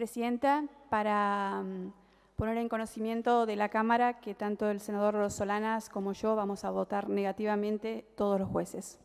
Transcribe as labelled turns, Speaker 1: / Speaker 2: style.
Speaker 1: Presidenta, para mm, poner en conocimiento de la Cámara que tanto el senador Solanas como yo vamos a votar negativamente todos los jueces.